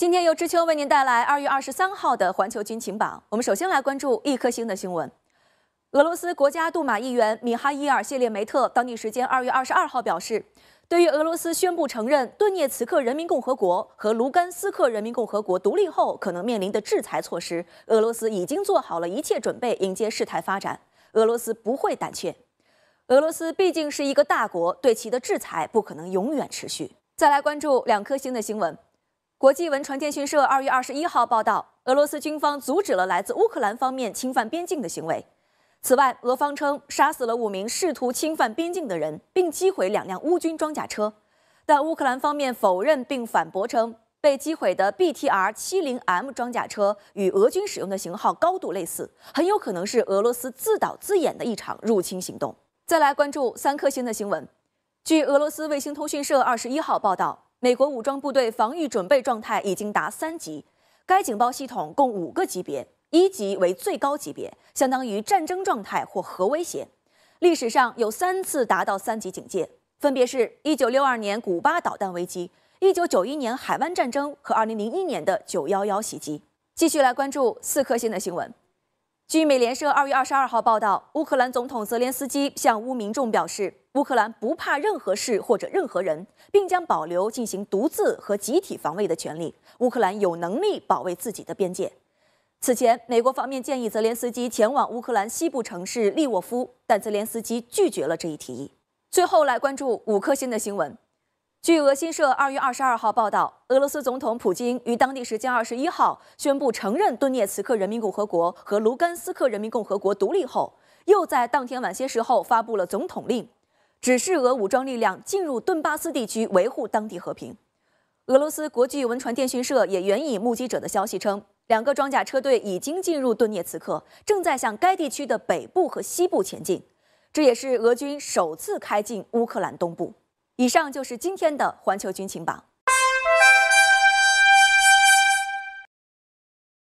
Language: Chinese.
今天由知秋为您带来二月二十三号的环球军情榜。我们首先来关注一颗星的新闻：俄罗斯国家杜马议员米哈伊尔·谢列梅特当地时间二月二十二号表示，对于俄罗斯宣布承认顿涅茨克人民共和国和卢甘斯克人民共和国独立后可能面临的制裁措施，俄罗斯已经做好了一切准备迎接事态发展，俄罗斯不会胆怯。俄罗斯毕竟是一个大国，对其的制裁不可能永远持续。再来关注两颗星的新闻。国际文传电讯社二月二十一号报道，俄罗斯军方阻止了来自乌克兰方面侵犯边境的行为。此外，俄方称杀死了五名试图侵犯边境的人，并击毁两辆乌军装甲车。但乌克兰方面否认并反驳称，被击毁的 BTR-70M 装甲车与俄军使用的型号高度类似，很有可能是俄罗斯自导自演的一场入侵行动。再来关注三颗星的新闻。据俄罗斯卫星通讯社二十一号报道。美国武装部队防御准备状态已经达三级。该警报系统共五个级别，一级为最高级别，相当于战争状态或核威胁。历史上有三次达到三级警戒，分别是一九六二年古巴导弹危机、一九九一年海湾战争和二零零一年的九幺幺袭击。继续来关注四颗星的新闻。据美联社二月二十二号报道，乌克兰总统泽连斯基向乌民众表示，乌克兰不怕任何事或者任何人，并将保留进行独自和集体防卫的权利。乌克兰有能力保卫自己的边界。此前，美国方面建议泽连斯基前往乌克兰西部城市利沃夫，但泽连斯基拒绝了这一提议。最后来关注五颗星的新闻。据俄新社二月二十二号报道，俄罗斯总统普京于当地时间二十一号宣布承认顿涅茨克人民共和国和卢甘斯克人民共和国独立后，又在当天晚些时候发布了总统令，指示俄武装力量进入顿巴斯地区维护当地和平。俄罗斯国际文传电讯社也援引目击者的消息称，两个装甲车队已经进入顿涅茨克，正在向该地区的北部和西部前进，这也是俄军首次开进乌克兰东部。以上就是今天的环球军情榜。